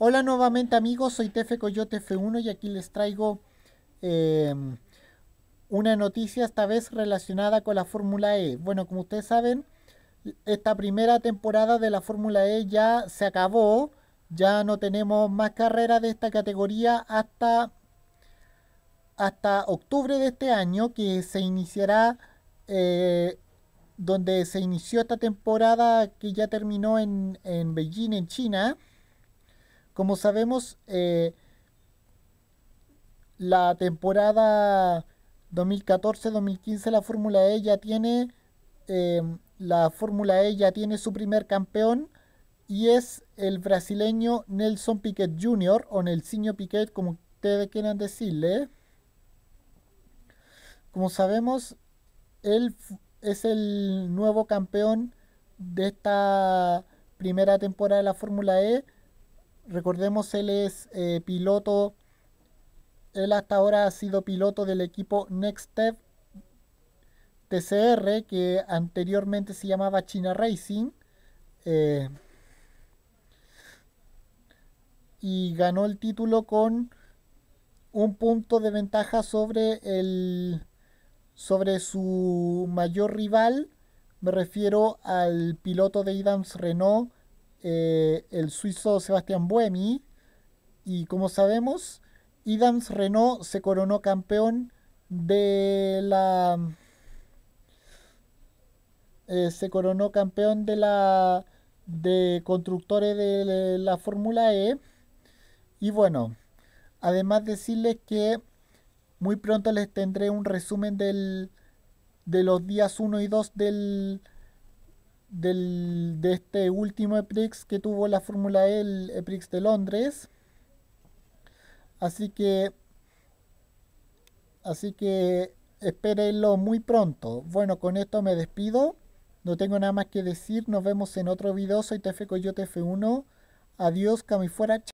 Hola nuevamente amigos, soy Tefe Coyote F1 y aquí les traigo em, una noticia esta vez relacionada con la Fórmula E. Bueno, como ustedes saben, esta primera temporada de la Fórmula E ya se acabó, ya no tenemos más carreras de esta categoría hasta, hasta octubre de este año que se iniciará eh, donde se inició esta temporada que ya terminó en, en Beijing, en China. Como sabemos, eh, la temporada 2014-2015 la Fórmula E ya tiene eh, la Fórmula E ya tiene su primer campeón y es el brasileño Nelson Piquet Jr. o Nelsinho Piquet, como ustedes quieran decirle. Como sabemos, él es el nuevo campeón de esta primera temporada de la Fórmula E Recordemos, él es eh, piloto, él hasta ahora ha sido piloto del equipo Next Step TCR, que anteriormente se llamaba China Racing. Eh, y ganó el título con un punto de ventaja sobre el sobre su mayor rival me refiero al piloto de Idams Renault eh, el suizo Sebastián Buemi. Y como sabemos, Idams Renault se coronó campeón de la. Eh, se coronó campeón de la. de constructores de la Fórmula E. Y bueno, además decirles que muy pronto les tendré un resumen del, de los días 1 y 2 del de este último EPRIX que tuvo la Fórmula E, el EPRIX de Londres. Así que, así que espérenlo muy pronto. Bueno, con esto me despido. No tengo nada más que decir. Nos vemos en otro video. Soy TF Coyote F1. Adiós, Camifuera.